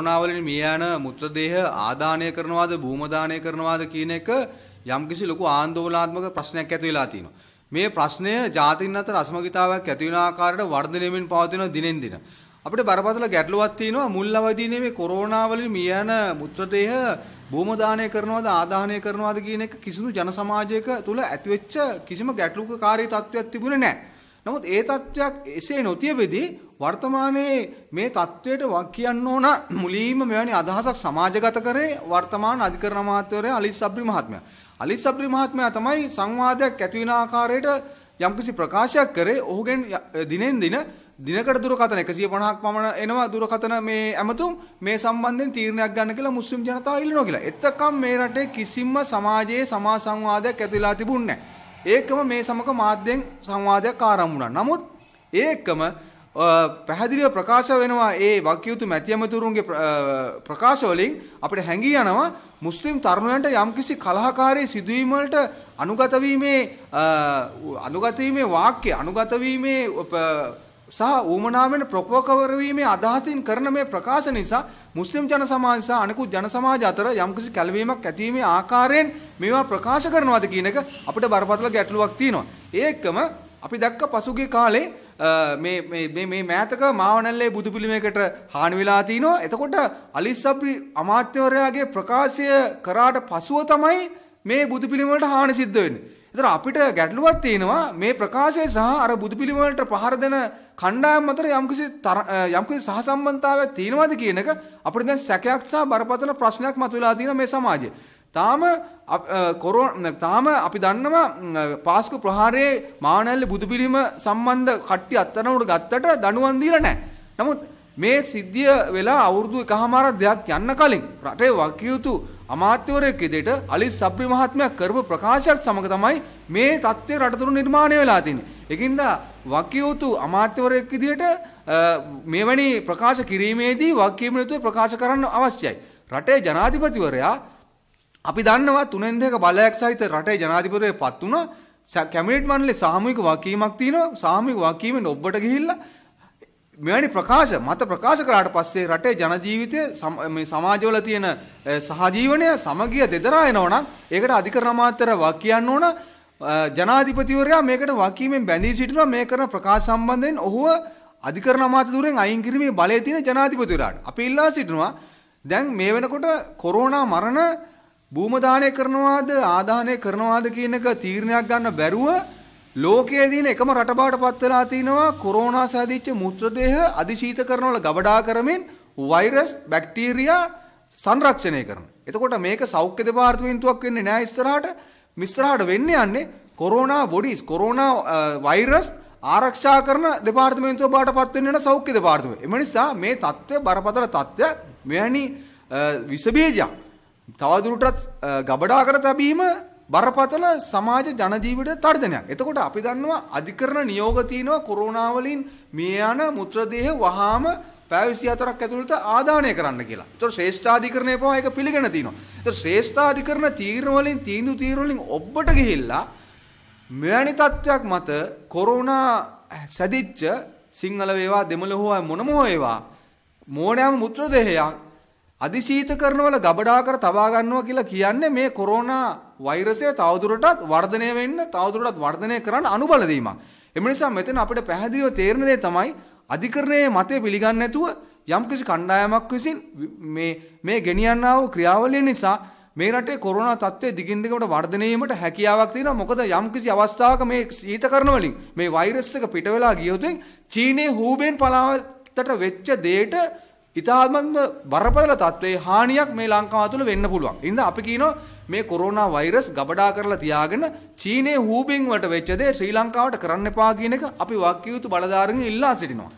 හොනාවලින් මිය යන මුත්‍රදේහ ආදානය කරනවාද භූම දානය කරනවාද කියන එක යම්කිසි ලොකු ආන්දෝලනාත්මක ප්‍රශ්නයක් ඇති වෙලා තියෙනවා. මේ ප්‍රශ්නය ජාතින් අතර අසමගිතාවක් ඇති වෙන ආකාරයට වර්ධනය වෙමින් පවතින දිනෙන් දින. අපිට බරපතල ගැටලුවක් තියෙනවා මුල් අවදීනේ මේ කොරෝනා වලින් මිය යන මුත්‍රදේහ භූම දානය කරනවාද ආදාහනය කරනවාද කියන එක කිසිදු ජන සමාජයක තුල ඇතිවෙච්ච කිසිම ගැටලුක කාර්ය තත්වයක් තිබුණේ නැහැ. නමුත් ඒ தත්වයක් එසේ නොතියෙදී වර්තමානයේ මේ தත්වයට කියන්න ඕන මුලින්ම මෙවැනි අදහසක් සමාජගත කරේ වර්තමාන අධිකරණ අමාත්‍යවරයා අලිස් සබ්රි මහත්මයා. අලිස් සබ්රි මහත්මයා තමයි සංවාදයක් ඇති වෙන ආකාරයට යම්කිසි ප්‍රකාශයක් කරේ ඔහුගෙන් දිනෙන් දින දිනකට දුරකථන 150ක් පමණ එනවා දුරකථන මේ ඇමතුම් මේ සම්බන්ධයෙන් තීරණයක් ගන්න කියලා මුස්ලිම් ජනතාව ඉල්ලනවා කියලා. එතකම් මේ රටේ කිසිම සමාජයේ සමා සංවාදයක් ඇති වෙලා තිබුණේ නැහැ. ඒකම මේ සමග මාධ්‍යෙන් සංවාදයක් ආරම්භ වුණා. නමුත් ඒකම පැහැදිලිව ප්‍රකාශ වෙනවා ඒ වක්‍යයුතු මැතිඇමතුරුන්ගේ ප්‍රකාශ වලින් අපිට හැඟී යනවා මුස්ලිම් තරුණයන්ට යම්කිසි කලහකාරී සිදුවීම් වලට අනුගත වීමේ අනුගත වීමේ වාක්‍ය අනුගත වීමේ සහ ඌමනාවෙන් ප්‍රොපෝකවර වීමේ අදහසින් කරන මේ ප්‍රකාශ නිසා මුස්ලිම් ජන සමාජ සහ අනිකුත් ජන සමාජ අතර යම්කිසි කැළවීමක් ඇතිවීමේ ආකාරයෙන් මේවා ප්‍රකාශ කරනවාද කියන එක අපිට බරපතල ගැටලුවක් තියෙනවා. ඒ එක්කම අපි දැක්ක පසුගිය කාලේ මේ මේ මේ මෑතක මාවනල්ලේ බුදු පිළිමයකට හානි වෙලා තිනවා. එතකොට අලිස් සබ්රි අමාත්‍යවරයාගේ ප්‍රකාශය කරාට පසුව තමයි මේ බුදු පිළිම වලට හානි සිද්ධ වෙන්නේ. ඒතර අපිට ගැටලුවක් තියෙනවා මේ ප්‍රකාශය සහ අර බුදු පිළිම වලට පහර දෙන කණ්ඩායම් අතර යම්කිසි යම්කිසි සහසම්බන්ධතාවයක් තියෙනවද කියන එක අපිට දැන් සැකයක් සහ බරපතල ප්‍රශ්නයක් මතුවලා තියෙනවා මේ සමාජයේ. තාම කොරෝනා තාම අපි දන්නවා පාස්කු ප්‍රහාරයේ මානැල්ල බුදු පිළිම සම්බන්ධ කට්ටිය අත්තරනකට ගත්තට දනුවන් දීලා නැහැ. නමුත් මේ සිද්ධිය වෙලා අවුරුදු එකහමාරක් දෙයක් යන්න කලින් රටේ වකියුතු අමාත්‍යවරයෙක් ඉදිරියට අලිස් සබ්රි මහත්මයා කරපු ප්‍රකාශයක් සමග තමයි මේ தත්ත්වය රටතුළු නිර්මාණය වෙලා තින්නේ. ඒකින්ද වකියුතු අමාත්‍යවරයෙක් ඉදිරියට මෙවැනි ප්‍රකාශ කිරීමේදී වකියම නිතුව ප්‍රකාශ කරන්න අවශ්‍යයි. රටේ ජනාධිපතිවරයා අපි දන්නවා තුනෙන් දෙක බලයක් සහිත රටේ ජනාධිපතිවරයෙක් පත් වුණා. කැමිනට් මණ්ඩලේ සාමූහික වකීමක් තියෙනවා. සාමූහික වකීමෙන් ඔබට ගිහිල්ලා මෙවැනි ප්‍රකාශ මත ප්‍රකාශ කරාට පස්සේ රටේ ජන ජීවිතය මේ සමාජවල තියෙන සහජීවනය සමගිය දෙදරා එනවනම් ඒකට අධිකරණ අමාත්‍යර වක් කියන්න ඕන ජනාධිපතිවරයා මේකට වකීමෙන් බැඳී සිටිනවා මේ කරන ප්‍රකාශ සම්බන්ධයෙන් ඔහුව අධිකරණ අමාත්‍ය ධුරෙන් අයින් කිරීමේ බලය තියෙන ජනාධිපතිවරයාට අපි ඉල්ලා සිටිනවා දැන් මේ වෙනකොට කොරෝනා මරණ භූමදානය කරනවාද ආදානය කරනවාද කියන එක තීරණයක් ගන්න බැරුව ලෝකයේ දින එකම රට බවට පත් වෙලා තිනවා කොරෝනා සාදිච්ච මුත්‍ර දේහ අධිශීත කරනවල ගබඩා කරමින් වෛරස් බැක්ටීරියා සංරක්ෂණය කරන. එතකොට මේක සෞඛ්‍ය දෙපාර්තමේන්තුවක් වෙන්නේ නෑ ඉස්සරහට. මිස්සරහට වෙන්න යන්නේ කොරෝනා බොඩිස් කොරෝනා වෛරස් ආරක්ෂා කරන දෙපාර්තමේන්තුව බවට පත් වෙන්න යන සෞඛ්‍ය දෙපාර්තමේන්තුව. එම නිසා මේ தත්ත්වය බරපතල தත්ත්වය මෙවැනි විස බීජයක් තවදුරටත් ගබඩා කර තැබීම බරපතල සමාජ ජන ජීවිතයට තර්ජනයක්. එතකොට අපි දන්නවා අධිකරණ නියෝග තියෙනවා කොරෝනා වලින් මිය යන මුත්‍රදේහ වහාම පැය 24ක් ඇතුළත ආදානය කරන්න කියලා. ඒතකොට ශ්‍රේෂ්ඨාධිකරණය පවා ඒක පිළිගෙන තිනවා. ඒතකොට ශ්‍රේෂ්ඨාධිකරණ තීරණ වලින් තීන්දුව තීරණ වලින් ඔබට ගිහිල්ලා මෙවැනි තත්වයක් මත කොරෝනා සැදිච්ච සිංහල වේවා දෙමළ හෝවා මොනම හේවා මෝණෑම මුත්‍රදේහයක් අධිශීත කරනවල ගබඩා කර තබා ගන්නවා කියලා කියන්නේ මේ කොරෝනා වෛරසය තවදුරටත් වර්ධනය වෙන්න තවදුරටත් වර්ධනය කරන්න අනුබල දීමක්. ඒ නිසා මෙතන අපිට පැහැදිලිව තේරෙන දේ තමයි අධිකරණයේ මතය පිළිගන්නේ නැතුව යම්කිසි කණ්ඩායමක් විසින් මේ මේ ගෙනියන්නා වූ ක්‍රියාවලිය නිසා මේ රටේ කොරෝනා තත්ත්වය දිගින් දිගට වර්ධනය වීමට හැකියාවක් තියෙනවා මොකද යම්කිසි අවස්ථාවක මේ සීතකරණ වලින් මේ වෛරස් එක පිට වෙලා ගියොතින් චීනයේ හූබෙන් පලාවතට වෙච්ච දෙයට ඉතාමත්ම බරපතල තත්ත්වයේ හානියක් මේ ලංකාව තුළ වෙන්න පුළුවන්. ඒ නිසා අපි කියනවා මේ කොරෝනා වෛරස් ගබඩා කරලා තියාගෙන චීනයේ හූබින් වලට වෙච්ච දේ ශ්‍රී ලංකාවට කරන්න එපා කියන එක අපි වාක්‍ය යුතු බලධාරීන් ඉල්ලා සිටිනවා.